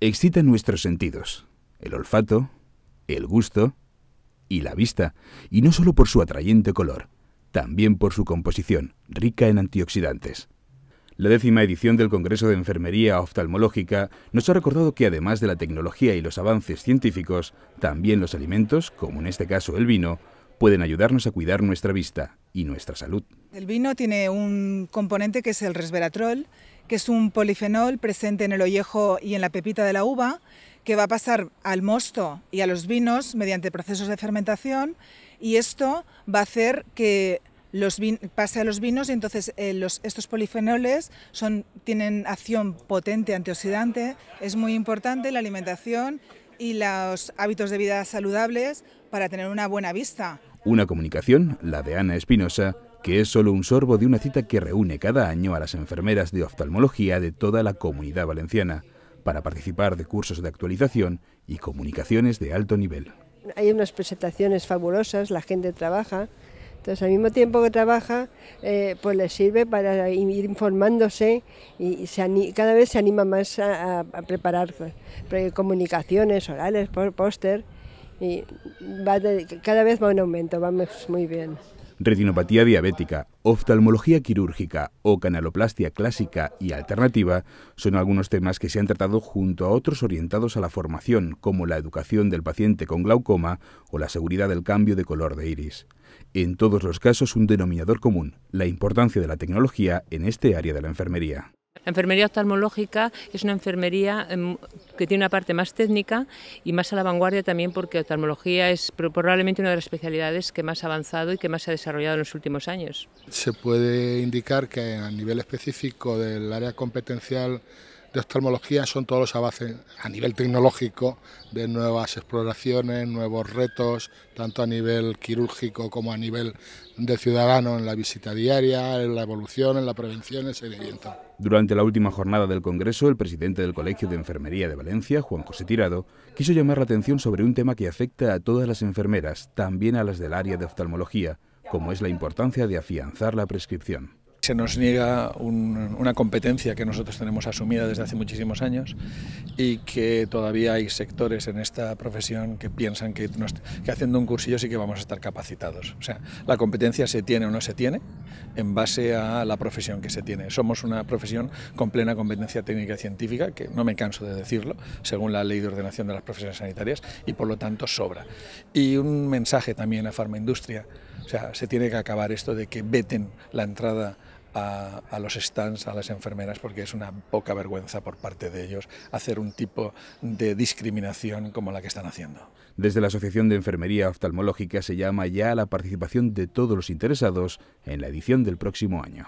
excita nuestros sentidos, el olfato, el gusto y la vista, y no solo por su atrayente color, también por su composición, rica en antioxidantes. La décima edición del Congreso de Enfermería Oftalmológica nos ha recordado que además de la tecnología y los avances científicos, también los alimentos, como en este caso el vino, pueden ayudarnos a cuidar nuestra vista y nuestra salud. El vino tiene un componente que es el resveratrol, que es un polifenol presente en el ollejo y en la pepita de la uva, que va a pasar al mosto y a los vinos mediante procesos de fermentación y esto va a hacer que los pase a los vinos y entonces eh, estos polifenoles son, tienen acción potente antioxidante, es muy importante la alimentación y los hábitos de vida saludables para tener una buena vista. Una comunicación, la de Ana Espinosa, que es solo un sorbo de una cita que reúne cada año a las enfermeras de oftalmología de toda la comunidad valenciana para participar de cursos de actualización y comunicaciones de alto nivel. Hay unas presentaciones fabulosas, la gente trabaja, entonces al mismo tiempo que trabaja, eh, pues le sirve para ir informándose y, cada vez se anima más a, preparar comunicaciones orales, póster, y cada vez va en aumento, vamos muy bien retinopatía diabética, oftalmología quirúrgica o canaloplastia clásica y alternativa son algunos temas que se han tratado junto a otros orientados a la formación, como la educación del paciente con glaucoma o la seguridad del cambio de color de iris. En todos los casos un denominador común, la importancia de la tecnología en este área de la enfermería. La enfermería oftalmológica es una enfermería em, que tiene una parte más técnica y más a la vanguardia también porque oftalmología es probablemente una de las especialidades que más ha avanzado y que más se ha desarrollado en los últimos años. Se puede indicar que a nivel específico del área competencial de oftalmología son todos los avances a nivel tecnológico de nuevas exploraciones, nuevos retos, tanto a nivel quirúrgico como a nivel de ciudadano en la visita diaria, en la evolución, en la prevención, en el seguimiento. Durante la última jornada del Congreso, el presidente del Colegio de Enfermería de Valencia, Juan José Tirado, quiso llamar la atención sobre un tema que afecta a todas las enfermeras, también a las del área de oftalmología, como es la importancia de afianzar la prescripción. Se nos niega una competencia que nosotros tenemos asumida desde hace muchísimos años y que todavía hay sectores en esta profesión que piensan que, haciendo un cursillo sí que vamos a estar capacitados. O sea, la competencia se tiene o no se tiene en base a la profesión que se tiene. Somos una profesión con plena competencia técnica y científica, que no me canso de decirlo, según la ley de ordenación de las profesiones sanitarias, y por lo tanto sobra. Y un mensaje también a Farmaindustria o sea, se tiene que acabar esto de que veten la entrada a, los stands, a las enfermeras, porque es una poca vergüenza por parte de ellos hacer un tipo de discriminación como la que están haciendo. Desde la Asociación de Enfermería Oftalmológica se llama ya a la participación de todos los interesados en la edición del próximo año.